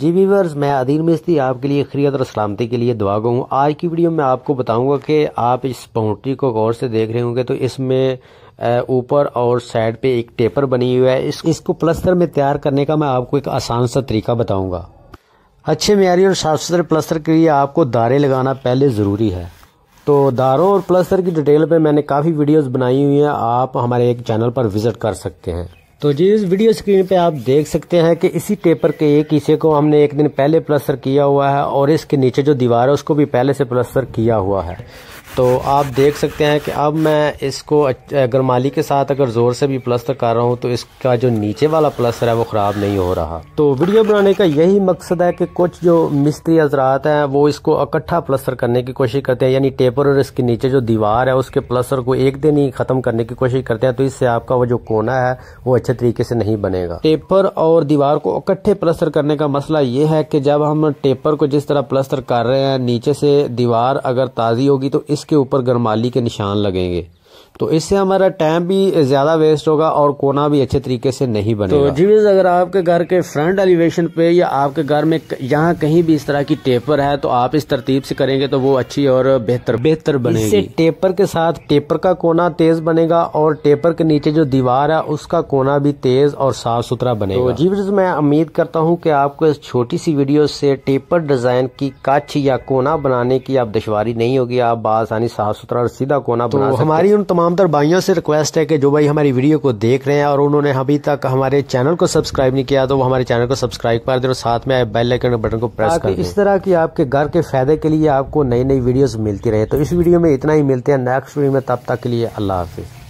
जी viewers मैं अदीर मिस्ती आपके लिए खरीद और सलामती के लिए दुआ गूँ आज की वीडियो में आपको बताऊंगा कि आप इस बाउंड्री को गौर से देख रहे होंगे तो इसमें ऊपर और साइड पे एक टेपर बनी हुई है इस, इसको प्लस्तर में तैयार करने का मैं आपको एक आसान सा तरीका बताऊंगा अच्छे मैारी और साफ सुथरे प्लस्तर के लिए आपको दारे लगाना पहले ज़रूरी है तो दारों और प्लस्तर की डिटेल पर मैंने काफ़ी वीडियोज़ बनाई हुई हैं आप हमारे एक चैनल पर विज़िट कर सकते हैं तो जी इस वीडियो स्क्रीन पे आप देख सकते हैं कि इसी टेपर के एक हिस्से को हमने एक दिन पहले प्लस्तर किया हुआ है और इसके नीचे जो दीवार है उसको भी पहले से प्लस्तर किया हुआ है तो आप देख सकते हैं कि अब मैं इसको गरमाली के साथ अगर ज़ोर से भी प्लस्तर कर रहा हूँ तो इसका जो नीचे वाला प्लस्तर है वो ख़राब नहीं हो रहा तो वीडियो बनाने का यही मकसद है कि कुछ जो मिस्त्री हजरात हैं वो इसको इकट्ठा प्लस्तर करने की कोशिश करते हैं यानी टेपर और इसके नीचे जो दीवार है उसके प्लस्तर को एक दिन ही ख़त्म करने की कोशिश करते हैं तो इससे आपका वो जो कोना है वो अच्छे तरीके से नहीं बनेगा टेपर और दीवार को इकट्ठे प्लस्तर करने का मसला ये है कि जब हम टेपर को जिस तरह प्लस्तर कर रहे हैं नीचे से दीवार अगर ताज़ी होगी तो इस उसके ऊपर गरमाली के निशान लगेंगे तो इससे हमारा टाइम भी ज़्यादा वेस्ट होगा और कोना भी अच्छे तरीके से नहीं तो बनेगा तो जीवेज अगर आपके घर के फ्रंट एलिवेशन पे या आपके घर में यहाँ कहीं भी इस तरह की टेपर है तो आप इस तरतीब से करेंगे तो वो अच्छी और बेहतर बेहतर बनेगी इससे टेपर के साथ टेपर का कोना तेज बनेगा और टेपर के नीचे जो दीवार है उसका कोना भी तेज और साफ सुथरा तो बनेगा तो जीवेज मैं उम्मीद करता हूँ की आपको इस छोटी सी वीडियो से टेपर डिजाइन की कच या कोना बनाने की आप दुशारी नहीं होगी आप बसानी साफ सुथरा और सीधा कोना तो बना हमारी तमाम तर भाइयों से रिक्वेस्ट है कि जो भाई हमारी वीडियो को देख रहे हैं और उन्होंने अभी तक हमारे चैनल को सब्सक्राइब नहीं किया तो वो हमारे चैनल को सब्सक्राइब कर दे और साथ में बेल आइकन बटन को प्रेस कर इस तरह की आपके घर के फायदे के लिए आपको नई नई वीडियोज मिलती रहे तो इस वीडियो में इतना ही मिलते हैं नेक्स्ट वीडियो में तब तक के लिए अल्लाह हाफिज़